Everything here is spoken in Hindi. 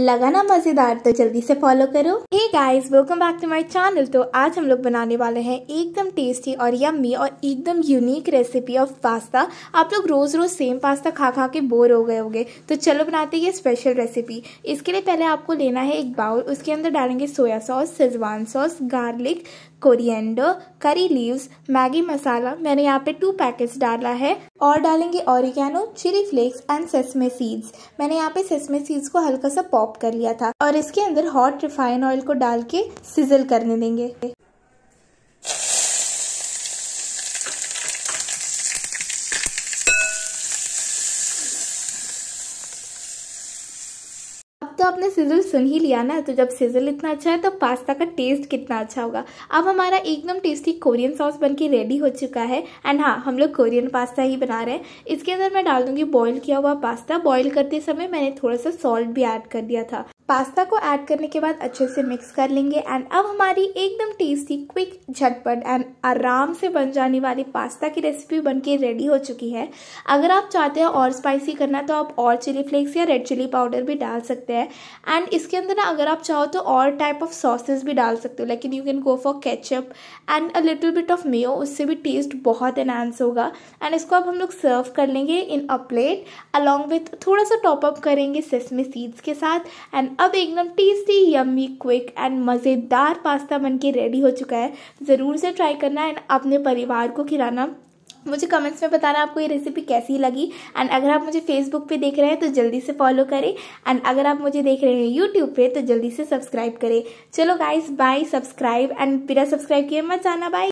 लगा ना मजेदार तो जल्दी से फॉलो करो hey guys welcome back to my channel तो आज हम लोग बनाने वाले हैं एकदम टेस्टी और यम्मी और एकदम यूनिक रेसिपी ऑफ पास्ता आप लोग रोज रोज सेम पास्ता खा खा के बोर हो गए होंगे तो चलो बनाते हैं ये स्पेशल रेसिपी इसके लिए पहले आपको लेना है एक बाउल उसके अंदर डालेंगे soya sauce schezwan sauce garlic coriander curry leaves Maggi masala मैंने यहाँ पे टू पैकेट्स डाला है और डालेंगे oregano chilli flakes and sesame seeds मैंने यहाँ पे सेसमे सीड्स को हल्का सा पॉप कर लिया था और इसके अंदर हॉट रिफाइन ऑयल को डाल के सिजल करने देंगे तो आपने सिजल सुन ही लिया ना तो जब सिजल इतना अच्छा है तो पास्ता का टेस्ट कितना अच्छा होगा अब हमारा एकदम टेस्टी कोरियन सॉस बन के रेडी हो चुका है एंड हाँ हम लोग कोरियन पास्ता ही बना रहे हैं इसके अंदर मैं डाल दूंगी बॉयल किया हुआ पास्ता बॉयल करते समय मैंने थोड़ा सा सॉल्ट भी ऐड कर दिया था पास्ता को ऐड करने के बाद अच्छे से मिक्स कर लेंगे एंड अब हमारी एकदम टेस्टी क्विक झटपट एंड आराम से बन जाने वाली पास्ता की रेसिपी बनके रेडी हो चुकी है अगर आप चाहते हैं और स्पाइसी करना तो आप और चिली फ्लेक्स या रेड चिली पाउडर भी डाल सकते हैं एंड इसके अंदर ना अगर आप चाहो तो और टाइप ऑफ सॉसेस भी डाल सकते हो लेकिन you can go for ketchup and a little bit of mayo उससे भी टेस्ट बहुत एनहांस होगा एंड इसको अब हम लोग सर्व कर लेंगे in a plate along with थोड़ा सा टॉपअप करेंगे सेसमी सीड्स के साथ एंड अब एकदम टेस्टी यम्मी क्विक एंड मज़ेदार पास्ता के रेडी हो चुका है ज़रूर से ट्राई करना एंड अपने परिवार को खिलाना मुझे कमेंट्स में बताना आपको ये रेसिपी कैसी लगी एंड अगर आप मुझे फेसबुक पे देख रहे हैं तो जल्दी से फॉलो करें एंड अगर आप मुझे देख रहे हैं यूट्यूब पे तो जल्दी से सब्सक्राइब करें चलो गाइस बाय सब्सक्राइब एंड बिना सब्सक्राइब किए मत जाना बाय